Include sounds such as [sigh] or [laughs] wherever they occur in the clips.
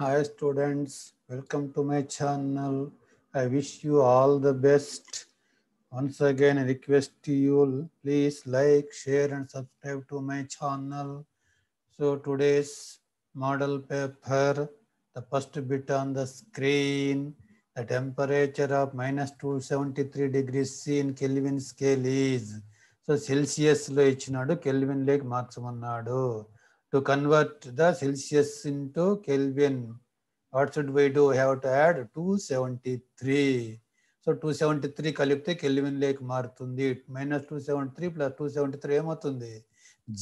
Hi students, welcome to my channel. I wish you all the best. Once again, I request you, please like, share and subscribe to my channel. So today's model paper, the first bit on the screen, the temperature of minus 273 degrees C in Kelvin scale is. So Celsius Kelvin Lake, Kelvin లేక్ మార్చమన్నాడు to to convert the Celsius into Kelvin. What why we do? To add two seventy three so two seventy three కలిపితే Kelvin లేక్ మారుతుంది minus two seventy three plus two seventy three ఏమవుతుంది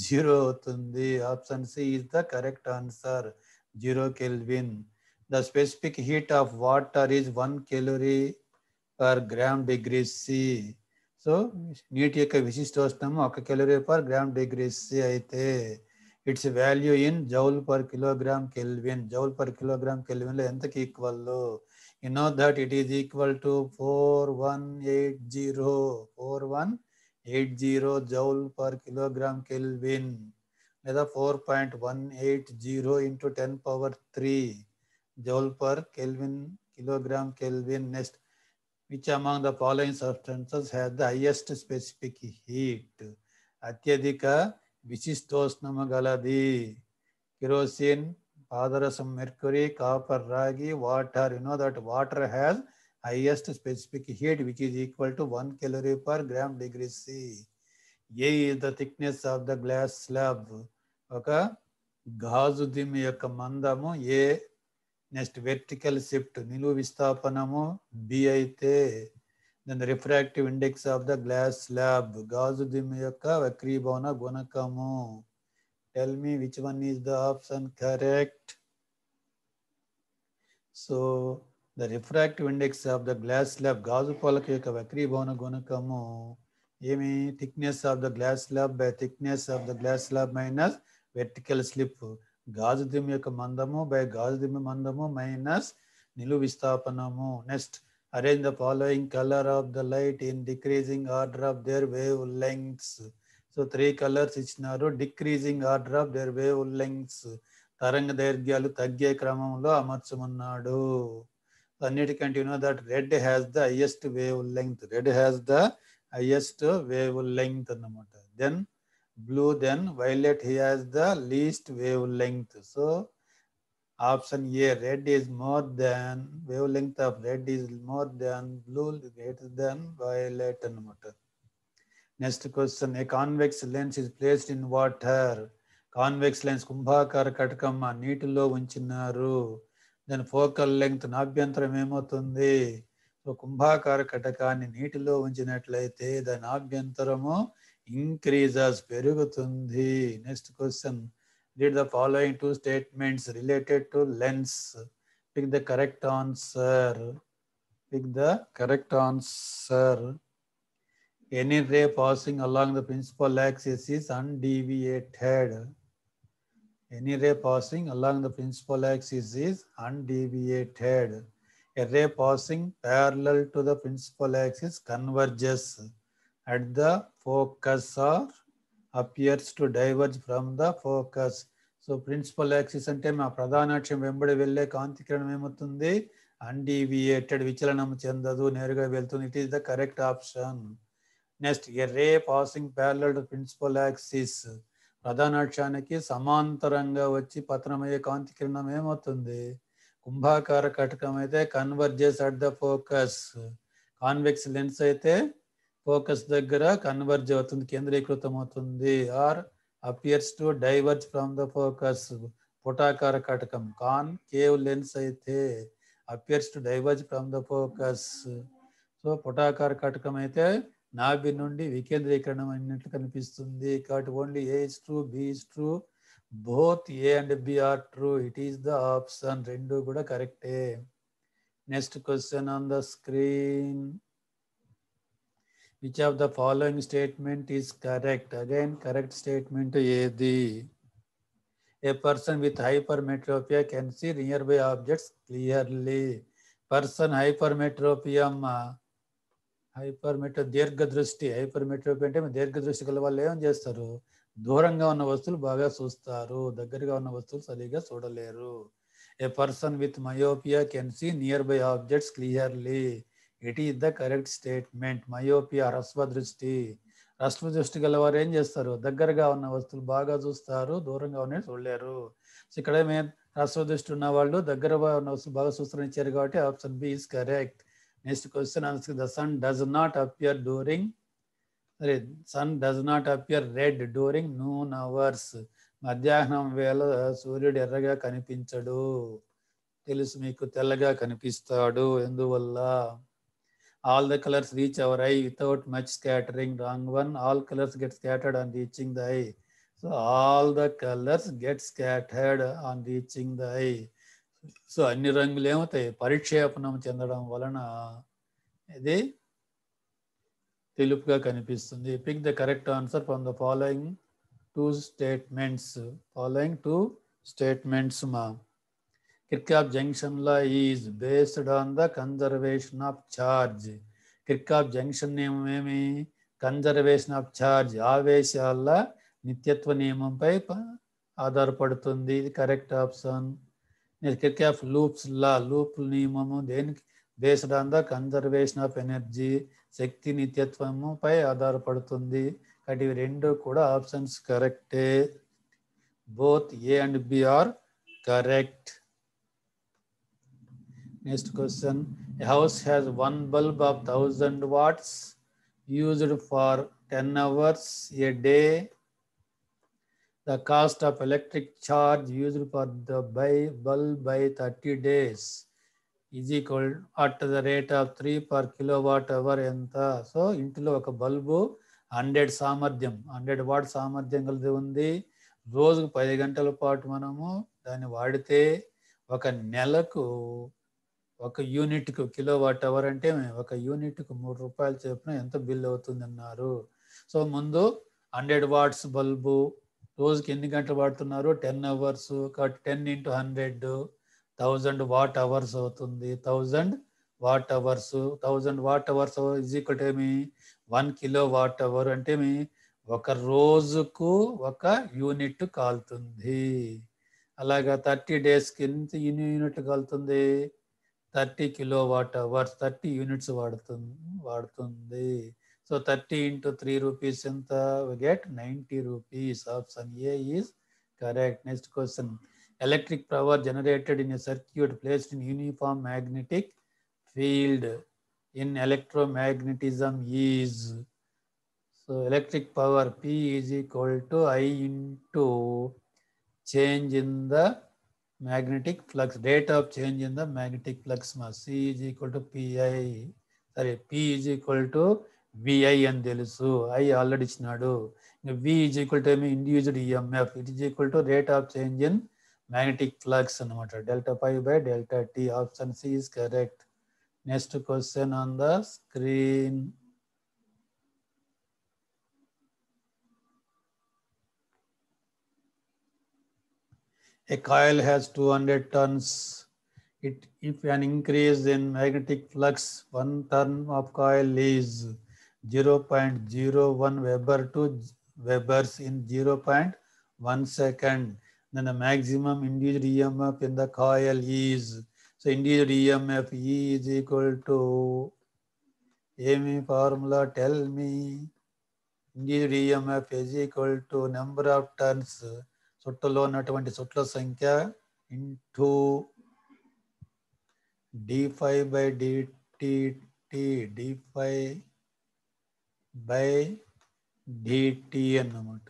zero అవుతుంది option C is the correct answer zero Kelvin the specific heat of water is one calorie per gram degree C so నీటి యొక్క విశిష్ట విశిష్టోష్ణము ఒక calorie per gram degree C అయితే its value in joule per kilogram Kelvin joule per kilogram కెల్విన్లో ఎంతకి equal you know that it is equal to four one eight zero four one eight zero joule per kilogram Kelvin లేదా four point one eight zero into ten power three joule per Kelvin kilogram Kelvin next which among the following substances has the highest specific heat అత్యధిక விசிஷ்டோஷ்ணம கலதி kerosene பாதரசம் mercury, copper, ragi, water. You know that water has highest specific heat which is equal to 1 calorie per gram degree c a is the thickness of the glass slab okay గాజు దిమ్ యొక్క మందము A next vertical shift నిలువు విస్థాపనము B అయితే then refractive index of the glass slab గాజు దిమ్ యొక్క వక్రీభవన గుణకము tell me which one is the option correct so the refractive index of the glass slab గాజు పొలక యొక్క వక్రీభవన గుణకము ఏమి thickness of the glass slab by thickness of the glass slab minus vertical slip గాజు దిమ్ యొక్క మందము బై గాజు దిమ్ మందము మైనస్ నిలువు విస్థాపనము next arrange the following color of the light in decreasing order of their wavelengths so three colours ఇచ్చినారు decreasing order of their wavelengths తరంగ దైర్ఘ్యాలు తగ్గే క్రమంలో అమర్చమన్నాడు అన్నిటికంటే you know that red has the highest wavelength red has the highest wavelength అన్నమాట then blue then violet he has the least wavelength so option A red is more than wavelength of red is more than blue greater than violet అనమాట next question a convex lens is placed in water convex lens కుంభాకార కటకమ్మ నీటిలో ఉంచినారు దాని focal length నాభ్యంతరం ఏమవుతుంది కుంభాకార కటకాన్ని నీటిలో ఉంచినట్లయితే దాని ఆభ్యంతరము ఇంక్రీజస్ పెరుగుతుంది next question Did the following two statements related to lens? Pick the correct answer. Pick the correct answer. Any ray passing along the principal axis is undeviated. Any ray passing along the principal axis is undeviated. A ray passing parallel to the principal axis converges at the focus or appears to diverge from the focus so principal axis అంటే మా ప్రధానాక్షం వెంబడి వెళ్ళే కాంతి కిరణం ఏమవుతుంది అన్డీవియేటెడ్ విచలనం చెందదు నేరుగా వెళ్తుంది it is the correct option next ray passing parallel principal axis ప్రధానాక్షానికి సమాంతరంగా వచ్చి పతనమయ్యే కాంతి కిరణం ఏమవుతుంది కుంభాకార కటకం అయితే converges at the focus convex lens అయితే ఫోకస్ దగ్గర కన్వర్జ్ అవుతుంది కేంద్రీకృతం అవుతుంది or appears to diverge from the focus పుటాకార కటకం కాన్ కేవ్ లెన్స్ అయితే appears to diverge from the focus so పుటాకార కటకం అయితే నాభి నుండి వికేంద్రీకరణం అయినట్లు కనిపిస్తుంది కాబట్టి only A is true B is true both A and B are true it is the option రెండు కూడా కరెక్టే next question on the screen which of the following statement is correct again correct statement ఏది a person with hypermetropia can see nearby objects clearly person hypermetropia అమ్మ hyper metro దీర్ఘ దృష్టి hyper మెట్రోపియా అంటే దీర్ఘ దృష్టి గల వాళ్ళు ఏం చేస్తారు దూరంగా ఉన్న వస్తువులు బాగా చూస్తారు దగ్గరగా ఉన్న వస్తువులు సరిగా చూడలేరు a person with myopia can see nearby objects clearly it is the correct statement myopia హ్రస్వ దృష్టి హ్రస్వ దృష్టి గల వారు ఏం చేస్తారు దగ్గరగా ఉన్న వస్తువులు బాగా చూస్తారు దూరంగా ఉన్నవి చూడలేరు సో ఇక్కడ హ్రస్వ దృష్టి ఉన్న వాళ్ళు దగ్గర ఉన్న వస్తువులు బాగా చూస్తారని ఇచ్చారు కాబట్టి option B is correct next question answer the sun does not appear during సరే sun does not appear red during noon hours మధ్యాహ్నం వేళ సూర్యుడు ఎర్రగా కనిపించడు తెలుసు మీకు తెల్లగా కనిపిస్తాడు ఎందువల్ల all the colors reach our eye without much scattering. Wrong one, all colors get scattered on reaching the eye. So all the colors get scattered on reaching the eye. So అన్ని రంగులు ఏమవుతాయి పరిక్షేపణం చెందడం వలన ఇది తెలుపుగా కనిపిస్తుంది pick the correct answer from the following two statements following two statements మా Kirchhoff junction is based on the the of charge charge. Junction నియమం ఏమి కన్జర్వేషన్ ఆఫ్ ఛార్జ్ ఆవేశాల నిత్యత్వ నియమంపై ఆధారపడుతుంది ఇది correct option Kirchhoff loops law loop నియమము దేనికి based on the conservation of energy శక్తి నిత్యత్వముపై ఆధారపడుతుంది కాబట్టి ఇవి రెండు కూడా ఆప్షన్స్ కరెక్టే both A and B are correct Next question. A house has one bulb of 1000 watts used for 10 hours a day. The cost of electric charge used for the by bulb by 30 days is equal at the rate of 3 per kilowatt hour ఎంత సో ఇంటిలో ఒక bulb hundred సామర్థ్యం hundred watt సామర్థ్యం కలిసి ఉంది రోజుకు పది గంటల పాటు మనము దాన్ని వాడితే ఒక నెలకు ఒక యూనిట్కు కిలో వాట్ అవర్ అంటే ఒక యూనిట్కు మూడు రూపాయలు చెప్పిన ఎంత బిల్ అవుతుంది అన్నారు సో ముందు హండ్రెడ్ వాట్స్ బల్బు రోజుకి ఎన్ని గంటలు వాడుతున్నారు ten hours ten into hundred thousand watt hours అవుతుంది thousand watt hours thousand watt hours is equal ఏమి వన్ కిలో వాట్ అవర్ అంటే మీ ఒక రోజుకు ఒక యూనిట్ కాలుతుంది అలాగా థర్టీ డేస్కి ఎంత యూనిట్ కాలుతుంది thirty kilowatt hours thirty units వాడుతుంది వాడుతుంది so thirty into three rupees ఎంత get ninety rupees option A is correct next question electric power generated in a circuit placed in uniform magnetic field in electromagnetism is so electric power P is equal to I into change in the magnetic flux rate of change in the magnetic flux మా c equal equal to సరే sorry p is equal to అని తెలుసు I already ఇచ్చినాడు ఇంకా V equal to ఏమి individual EMF it is equal to rate of change in magnetic flux అనమాట delta five by delta T option C is correct next question on the screen a coil has 200 turns, it, if an increase in magnetic flux, one turn of coil is 0.01 Weber to Webers in 0.1 second. Then the maximum induced EMF in the coil is, so induced EMF E is equal to, Amy formula tell me, induced EMF is equal to number of turns చుట్టలో ఉన్నటువంటి చుట్ల సంఖ్య into D five by DT D five by DT అన్నమాట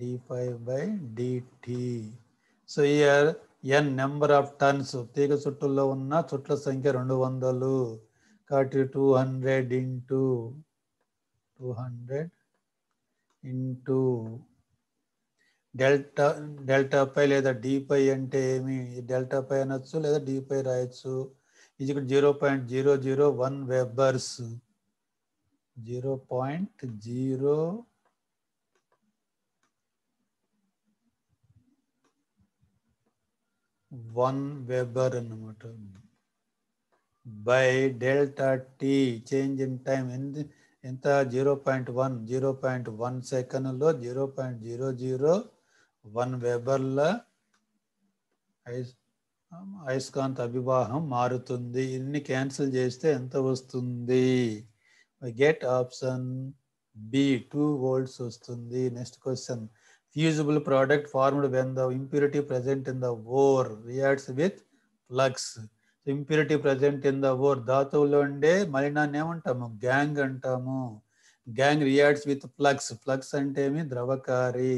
D five by DT so ఈ N number of turns తీగ చుట్టుల్లో ఉన్న చుట్ల సంఖ్య రెండు వందలు కాబట్టి two hundred into two hundred into delta delta pi లేదా డి పై అంటే ఏమి డెల్టా పై అనొచ్చు లేదా డి పై రాయొచ్చు ఇది zero point zero zero one webers zero point zero one weber అన్నమాట by delta T change in time ఎందుకు ఎంత zero point one zero point one సెకండ్లో zero point zero zero one వెబర్ల అయస్కాంత అభివాహం మారుతుంది ఇన్ని క్యాన్సిల్ చేస్తే ఎంత వస్తుంది get option B two volts వస్తుంది next question fusible product formed when the impurity present in the ore reacts with flux impurity present in the or ధాతువులో ఉండే మలినాన్ని ఏమంటాము గ్యాంగ్ అంటాము gangue reacts with flux flux అంటే ఏమి ద్రవకారి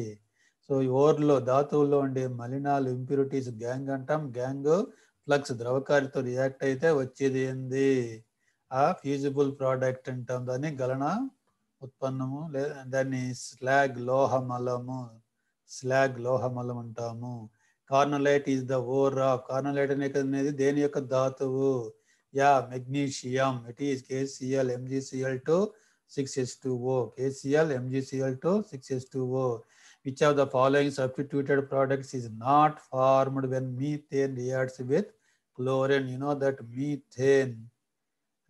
so ఓర్లో ధాతువులో ఉండే మలినాలు ఇంప్యూరిటీస్ గ్యాంగ్ అంటాం గ్యాంగ్ ఫ్లక్స్ ద్రవకారితో రియాక్ట్ అయితే వచ్చేది ఏంది ఆ ఫ్యూజిబుల్ ప్రోడక్ట్ అంటాం దాన్ని గలన ఉత్పన్నము లేదా దాన్ని స్లాగ్ లోహమలము స్లాగ్ లోహమలం అంటాము carnallite is the ore of carnallite అనే అనేది దేని యొక్క ధాతువు yeah magnesium it is KCl MgCl two six S two O KCl MgCl two six S two O which of the following substituted products is not formed when methane reacts with chlorine? You know that methane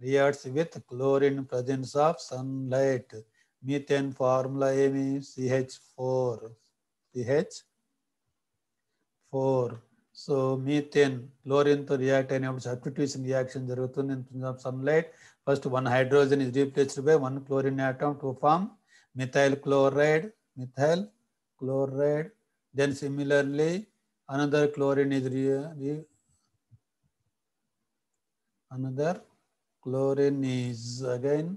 reacts with chlorine presence of sunlight. Methane formula AME CH4. ch four. So methane, chlorine to react four so methane క్లోరిన్తో react అయినప్పుడు substitution reaction జరుగుతుంది in sunlight first one hydrogen is replaced by one chlorine atom to form methyl chloride methyl chloride then similarly another chlorine is another chlorine is again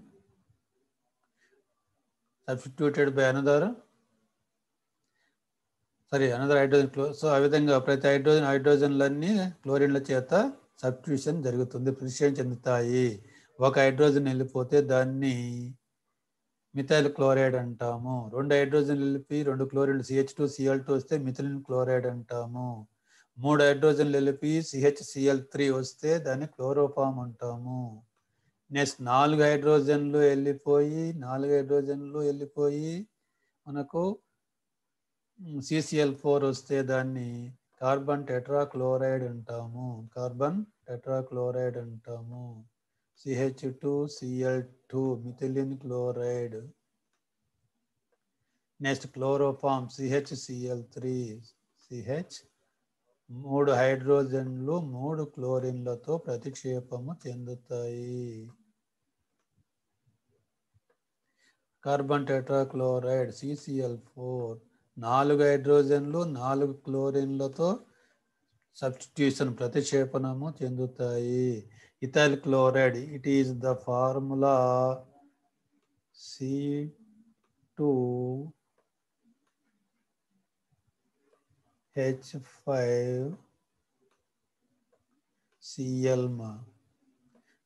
substituted by another sorry another hydrogen క్లో so ఆ విధంగా ప్రతి hydrogen హైడ్రోజన్లన్నీ క్లోరిన్ల చేత substitution జరుగుతుంది ప్రతిషేధం చెందుతాయి ఒక hydrogen వెళ్ళిపోతే దాన్ని మిథైల్ క్లోరైడ్ అంటాము రెండు హైడ్రోజన్ వెళ్ళిపి రెండు క్లోరిన్లు సిహెచ్ టూ సిఎల్ టూ వస్తే మిథిలిన్ క్లోరైడ్ అంటాము మూడు హైడ్రోజన్లు వెళ్ళిపి సిఎల్ త్రీ వస్తే దాన్ని క్లోరోఫామ్ అంటాము నెక్స్ట్ నాలుగు హైడ్రోజన్లు వెళ్ళిపోయి నాలుగు హైడ్రోజన్లు వెళ్ళిపోయి మనకు సిసిఎల్ ఫోర్ వస్తే దాన్ని కార్బన్ టెట్రాక్లోరైడ్ అంటాము కార్బన్ టెట్రాక్లోరైడ్ అంటాము CH two Cl two methylene chloride next chloroform CH Cl three CH మూడు హైడ్రోజన్లు మూడు క్లోరిన్లతో ప్రతిక్షేపము చెందుతాయి కార్బన్ టెట్రాక్లోరైడ్ సిసిఎల్ ఫోర్ నాలుగు హైడ్రోజన్లు నాలుగు క్లోరిన్లతో సబ్స్టిట్యూషన్ ప్రతిక్షేపణము చెందుతాయి ethyl chloride it is the formula C two H five Cl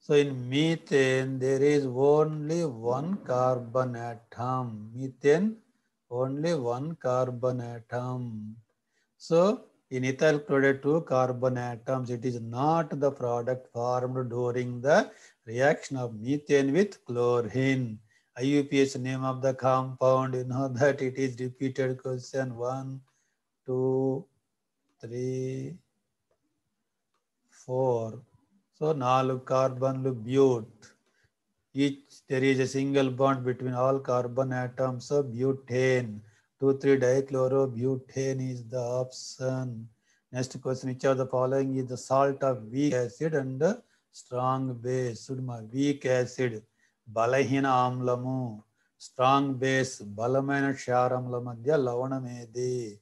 so in methane there is only one carbon atom, methane only one carbon atom. So in ethyl chloride two carbon atoms, it is not the product formed during the reaction of methane with chlorine. IUPAC name of the compound, you know [laughs] that it is repeated question one, two, three, four. So, 4 carbon but each there is a single bond between all carbon atoms of butane. two, 3 dichlorobutane is the option. Next question, which of the following is the salt of weak acid and strong base? Sudma, weak acid, balahina amlamu, strong base, balamaina sharamla madhya edi.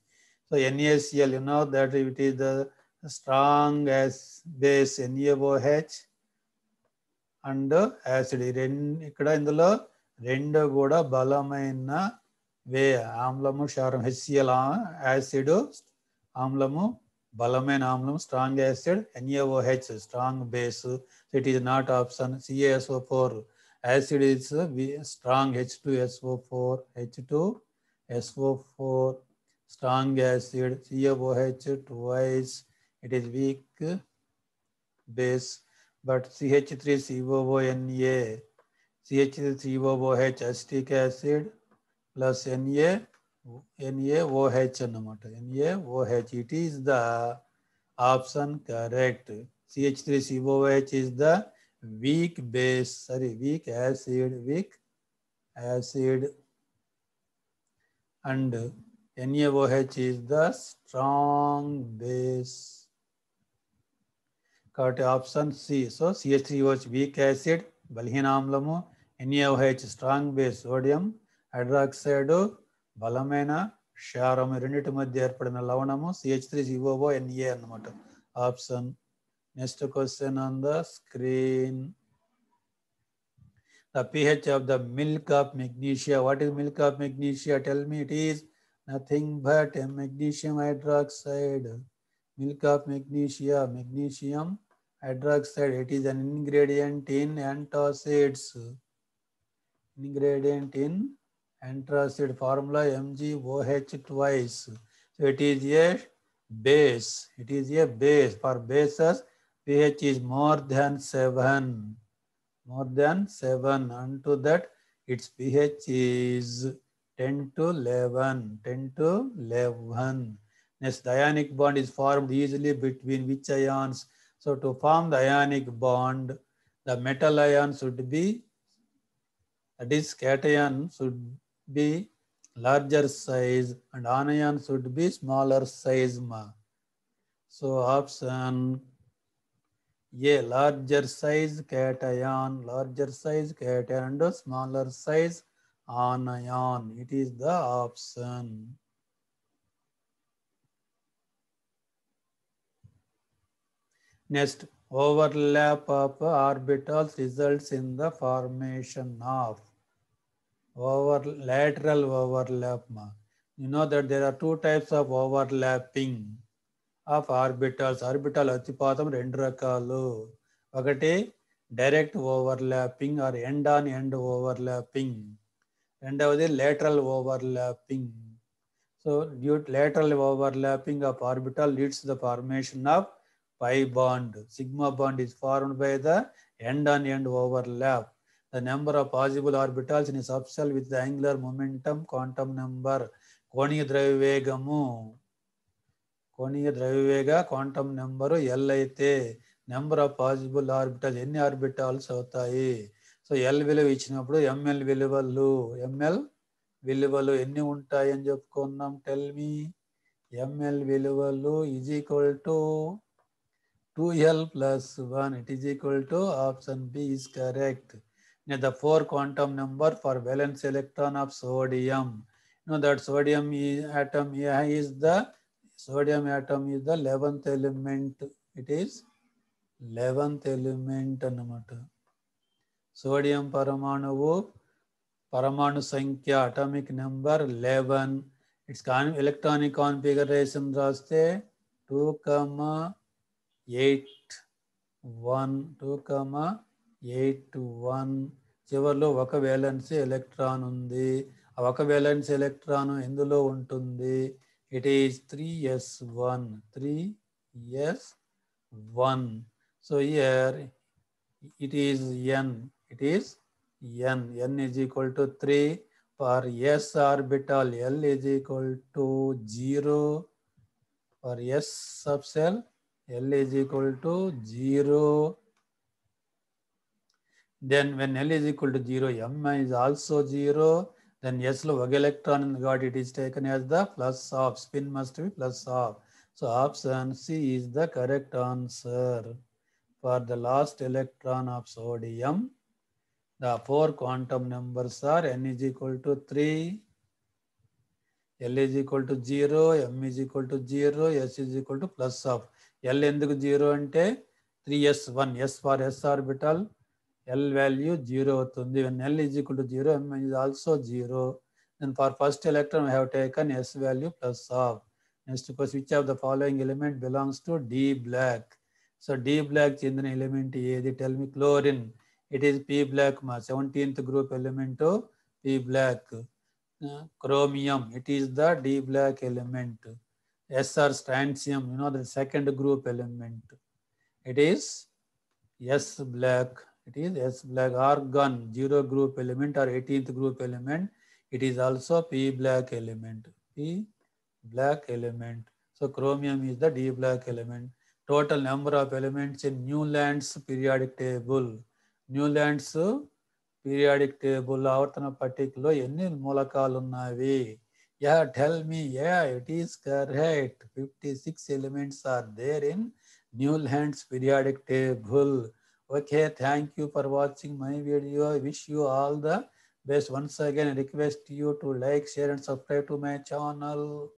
So NaCl, you know that it is the strong as base NaOH and acid ఈ రెండు ఇక్కడ ఇందులో రెండు కూడా బలమైన వే ఆమ్లము క్షారం HCl acid ఆమ్లము బలమైన ఆమ్లం strong acid NaOH strong base it is not option CaSO four acid is strong H two SO four H two SO four strong acid CaOH twice it is weak base but CH3COONA, CH3COOH acetic acid plus Na, NaOH annamata. NaOH, it is the option correct. CH3COOH is the weak base, sorry, weak acid, weak acid. And NaOH is the strong base. Correct option C so CH3COOH weak acid பலவீன அமிலமும் NaOH strong base sodium hydroxide బలమైన காரமும் ரெண்டுது மத்திய ஏற்படின லவணமும் CH3COO Na అన్నమాట option next question on the screen the pH of the milk of magnesia what is milk of magnesia tell me it is nothing but magnesium hydroxide milk of magnesia magnesium hydroxide it is an ingredient in antacids ingredient in antacid formula mgoh twice so it is a base it is a base for bases ph is more than 7 more than 7 to that its ph is 10 to 11 10 to 11 This ionic bond is formed easily between which ions so to form the ionic bond, the metal ion should be, that is cation should be larger size and anion should be smaller size. So option A larger size cation, larger size cation and smaller size anion. It is the option. Next, overlap of orbitals results in the formation of over lateral overlap. You know that there are two types of overlapping of orbitals. Orbital atipatam rendrakalu. Agate direct overlapping or end on end overlapping. And the lateral overlapping. So due to lateral overlapping of orbital leads to the formation of pi bond sigma bond is formed by the end on end overlap. The number of possible orbitals in a subshell with the angular momentum quantum number. కోణీయ ద్రవ్యవేగము కోణీయ ద్రవ్యవేగ quantum number L అయితే number of possible orbital ఎన్ని orbitals అవుతాయి so L విలువ ఇచ్చినప్పుడు ML విలువలు ఎంఎల్ విలువలు ఎన్ని ఉంటాయని చెప్పుకున్నాం టెల్ మీ ఎంఎల్ విలువలు is equal to 2L plus 1, it is equal to option B is correct. You know, the four quantum number for valence electron of sodium. You know that sodium is, atom is the sodium atom is the 11th element. It is 11th element अन्नमाट sodium परमाणु परमाणु संख्या atomic number 11 its electronic configuration रास्ते 2, eight one two comma eight one చివరిలో ఒక valency electron ఉంది ఆ ఒక వేలెన్స్ ఎలక్ట్రాన్ ఎందులో ఉంటుంది it is three S one three S one so year it is N it is N N is equal to three S s L l is equal to zero for S subshell L is equal to 0. Then when L is equal to 0, M is also 0. Then yes, Wag electron in the God, it is taken as the plus of. Spin must be plus of. So option C is the correct answer for the last electron of sodium. The four quantum numbers are N is equal to 3, L is equal to 0, M is equal to 0, S is equal to plus of. L ఎందుకు zero అంటే three S one S for S orbital L value zero అవుతుంది L is equal to zero M is also zero then for first electron have taken S value plus half next which of the following element belongs to D block so D block చెందిన element ఏది tell me chlorine it is P block మా seventeenth group element P block chromium it is the D block element SR strontium, you know, the second group element. It is S black, it is S black argon, zero group element or 18th group element. It is also P black element, P black element. So chromium is the D black element. Total number of elements in Newland's periodic table. Newland's periodic table ఆవర్తన పట్టికలో ఎన్ని మూలకాలు ఉన్నాయి yeah, tell me, yeah, it is correct. 56 elements are there in Newland's periodic table. Okay, thank you for watching my video. I wish you all the best. Once again, I request you to like, share, and subscribe to my channel.